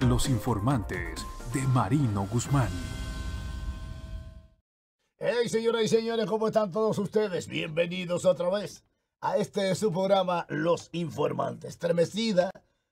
Los informantes de Marino Guzmán. Hey señoras y señores, ¿cómo están todos ustedes? Bienvenidos otra vez a este su programa Los informantes. Estremecida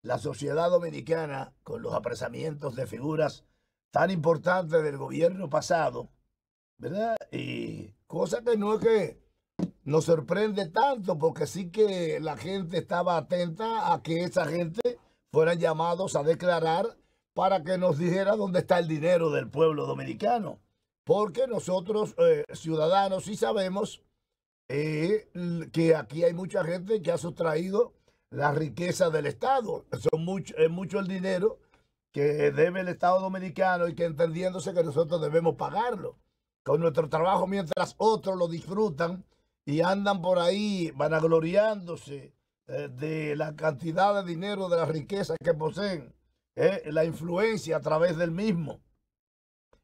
la sociedad dominicana con los apresamientos de figuras tan importantes del gobierno pasado, ¿verdad? Y cosa que no es que nos sorprende tanto, porque sí que la gente estaba atenta a que esa gente fueran llamados a declarar para que nos dijera dónde está el dinero del pueblo dominicano. Porque nosotros, eh, ciudadanos, sí sabemos eh, que aquí hay mucha gente que ha sustraído la riqueza del Estado. es mucho el dinero que debe el Estado dominicano y que entendiéndose que nosotros debemos pagarlo con nuestro trabajo mientras otros lo disfrutan y andan por ahí vanagloriándose eh, de la cantidad de dinero, de la riqueza que poseen, eh, la influencia a través del mismo.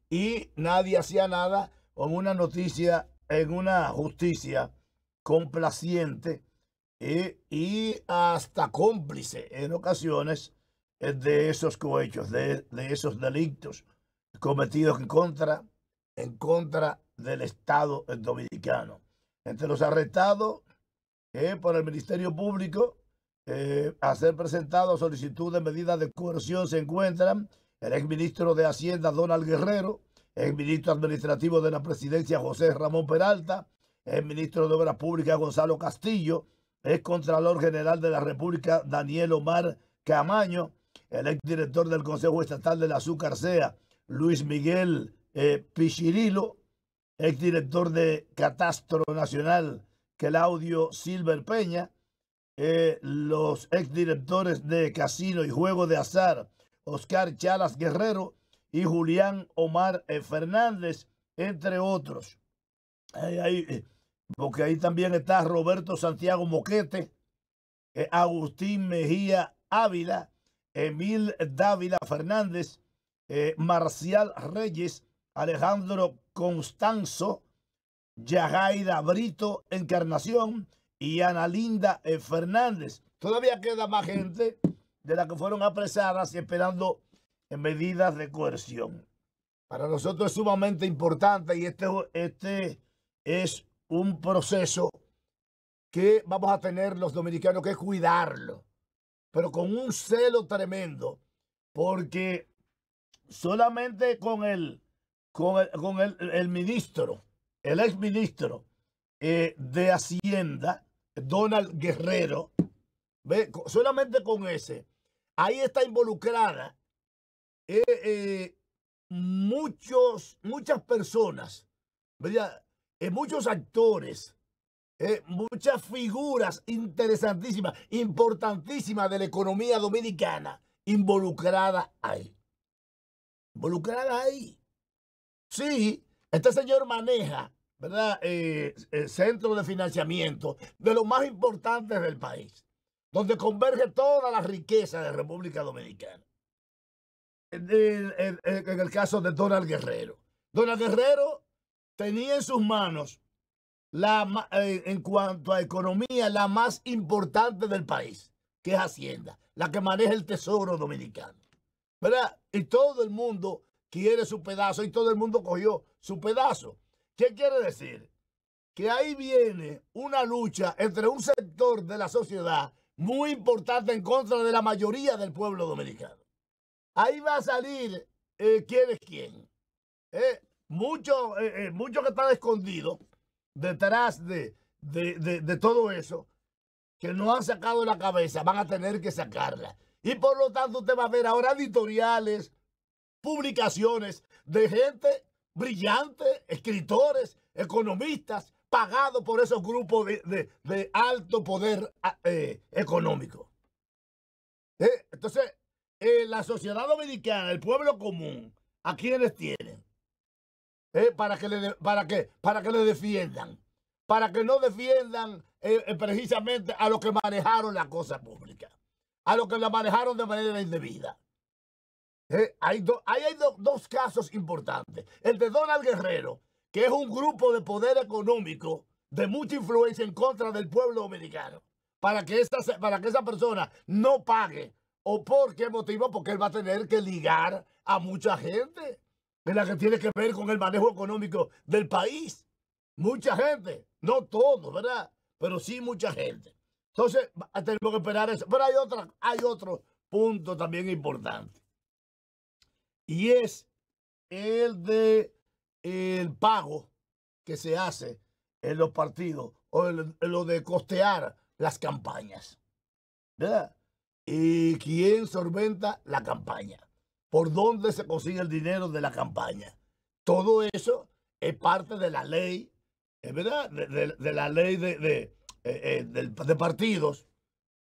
Y nadie hacía nada con una noticia, en una justicia complaciente eh, y hasta cómplice en ocasiones de esos cohechos, de, esos delitos cometidos en contra, en contra del Estado dominicano. Entre los arrestados por el Ministerio Público eh, a ser presentado solicitud de medidas de coerción se encuentran el exministro de Hacienda Donald Guerrero, el ministro administrativo de la presidencia José Ramón Peralta, el ministro de Obras Públicas Gonzalo Castillo, el Contralor General de la República Daniel Omar Camaño, el exdirector del Consejo Estatal del Azúcar SEA Luis Miguel eh, Pichirilo, exdirector de Catastro Nacional Claudio Silver Peña, eh, los exdirectores de Casino y Juego de Azar, Oscar Chalas Guerrero y Julián Omar eh, Fernández, entre otros. Eh, porque ahí también está Roberto Santiago Moquete, eh, Agustín Mejía Ávila, Emil Dávila Fernández, Marcial Reyes, Alejandro Constanzo, Yajaira Brito Encarnación y Ana Linda eh, Fernández. Todavía queda más gente de la que fueron apresadas y esperando en eh, medidas de coerción. Para nosotros es sumamente importante y este, este es un proceso que vamos a tener los dominicanos que cuidarlo, pero con un celo tremendo, porque solamente con el, con con el, el ministro el exministro eh, de Hacienda, Donald Guerrero, solamente con ese, ahí está involucrada eh, eh, muchos, muchas personas, muchos actores, muchas figuras interesantísimas, importantísimas de la economía dominicana involucrada ahí. Involucrada ahí. Sí, este señor maneja, ¿verdad? Eh, eh centro de financiamiento de los más importantes del país, donde converge toda la riqueza de República Dominicana. En el, caso de Donald Guerrero. Donald Guerrero tenía en sus manos, la, eh, en cuanto a economía, la más importante del país, que es Hacienda, la que maneja el Tesoro Dominicano. ¿Verdad? Y todo el mundo quiere su pedazo y todo el mundo cogió su pedazo. ¿Qué quiere decir? Que ahí viene una lucha entre un sector de la sociedad muy importante en contra de la mayoría del pueblo dominicano. Ahí va a salir eh, quién es quién. Eh, Muchos, eh, mucho, que están escondidos detrás de, de todo eso, que no han sacado la cabeza, van a tener que sacarla. Y por lo tanto usted va a ver ahora editoriales, publicaciones de gente brillante, escritores, economistas, pagados por esos grupos de, alto poder ah, eh, económico. ¿Eh? entonces, la sociedad dominicana, el pueblo común, ¿a quiénes tienen? ¿Eh? para, que le, para, para que le defiendan. Para que no defiendan precisamente a los que manejaron la cosa pública. A los que la manejaron de manera indebida. Eh, hay hay dos casos importantes. El de Donald Guerrero, que es un grupo de poder económico de mucha influencia en contra del pueblo dominicano, para que esa, para que esa persona no pague. ¿O por qué motivo? Porque él va a tener que ligar a mucha gente en la que tiene que ver con el manejo económico del país. Mucha gente, no todos, ¿verdad? Pero sí mucha gente. Entonces, tenemos que esperar eso. Pero hay, otra, hay otro punto también importante y es el de el pago que se hace en los partidos o lo de costear las campañas. ¿Verdad? ¿Y quién solventa la campaña? ¿Por dónde se consigue el dinero de la campaña? Todo eso es parte de la ley, es verdad, de, la ley de, eh, eh, de partidos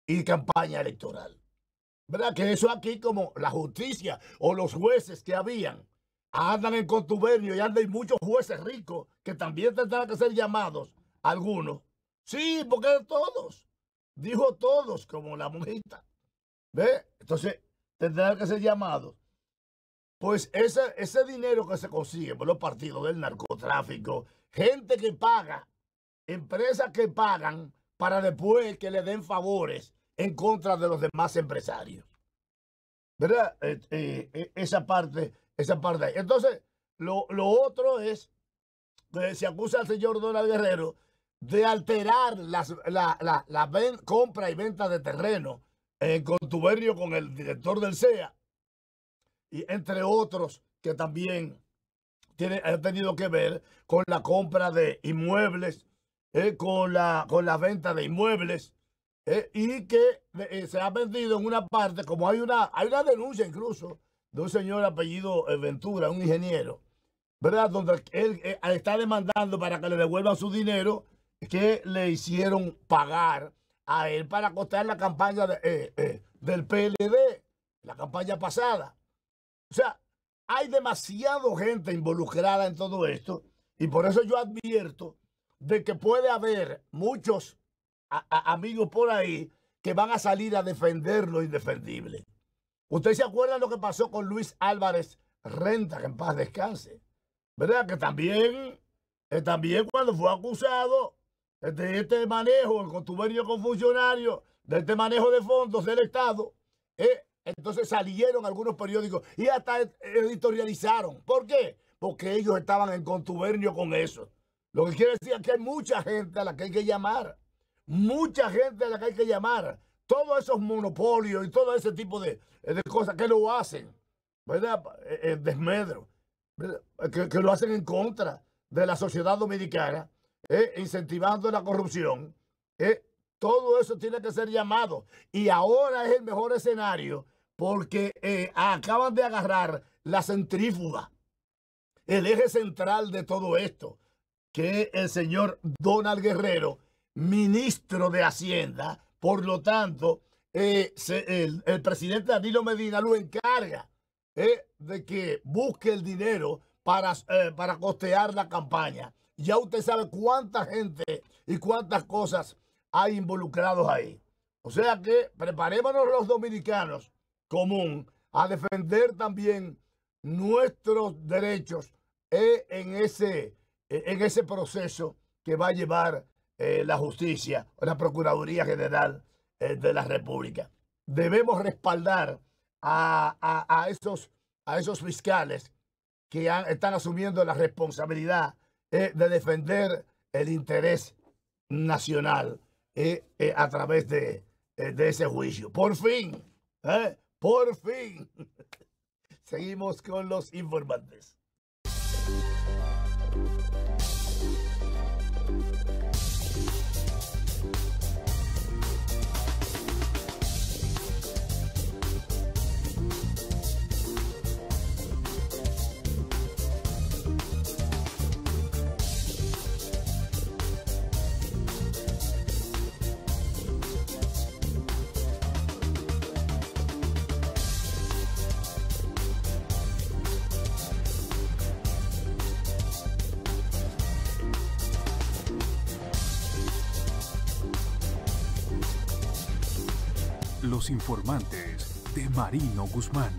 y campaña electoral. ¿Verdad? Que eso aquí como la justicia o los jueces que habían andan en contubernio y andan muchos jueces ricos que también tendrán que ser llamados algunos. Sí, porque todos. Dijo todos como la monjita. ¿Ve? Entonces tendrán que ser llamados. Pues ese, ese dinero que se consigue por los partidos del narcotráfico, gente que paga, empresas que pagan para después que le den favores en contra de los demás empresarios. ¿Verdad? Eh, eh, eh, esa parte, esa parte Entonces, lo, otro es que se acusa al señor Donald Guerrero de alterar las, la, compra y venta de terreno en contubernio con el director del CEA, y entre otros que también tiene, han tenido que ver con la compra de inmuebles, con, con la venta de inmuebles, eh, y que eh, se ha vendido en una parte, como hay una, hay una denuncia incluso de un señor apellido eh, Ventura, un ingeniero, ¿verdad? Donde él está demandando para que le devuelvan su dinero que le hicieron pagar a él para acotar la campaña del PLD, la campaña pasada. O sea, hay demasiado gente involucrada en todo esto y por eso yo advierto de que puede haber muchos amigos por ahí que van a salir a defender lo indefendible. Usted se acuerda lo que pasó con Luis Álvarez Renta, que en paz descanse. ¿Verdad? Que también, eh, también cuando fue acusado de este manejo, el contubernio con funcionarios, de este manejo de fondos del Estado, eh, entonces salieron algunos periódicos y hasta editorializaron. ¿Por qué? Porque ellos estaban en contubernio con eso. Lo que quiere decir es que hay mucha gente a la que hay que llamar mucha gente a la que hay que llamar. Todos esos monopolios y todo ese tipo de, cosas que lo hacen, ¿verdad? Eh, eh, desmedro, Que, lo hacen en contra de la sociedad dominicana, eh, incentivando la corrupción. Todo eso tiene que ser llamado. Y ahora es el mejor escenario porque acaban de agarrar la centrífuga, el eje central de todo esto, que es el señor Donald Guerrero ministro de Hacienda, por lo tanto, eh, el, presidente Danilo Medina lo encarga eh, de que busque el dinero para, eh, para costear la campaña. Ya usted sabe cuánta gente y cuántas cosas hay involucrados ahí. O sea que preparémonos los dominicanos común a defender también nuestros derechos en ese, en ese proceso que va a llevar eh, la justicia, la Procuraduría General eh, de la República. Debemos respaldar a, esos, fiscales que están asumiendo la responsabilidad eh, de defender el interés nacional a través de, de, ese juicio. Por fin, por fin. Seguimos con los informantes. Los informantes de Marino Guzmán.